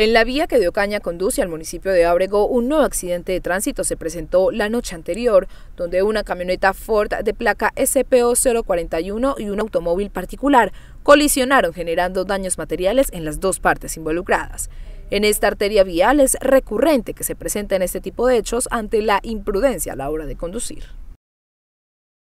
En la vía que de Ocaña conduce al municipio de Ábrego, un nuevo accidente de tránsito se presentó la noche anterior, donde una camioneta Ford de placa SPO 041 y un automóvil particular colisionaron generando daños materiales en las dos partes involucradas. En esta arteria vial es recurrente que se presenten este tipo de hechos ante la imprudencia a la hora de conducir.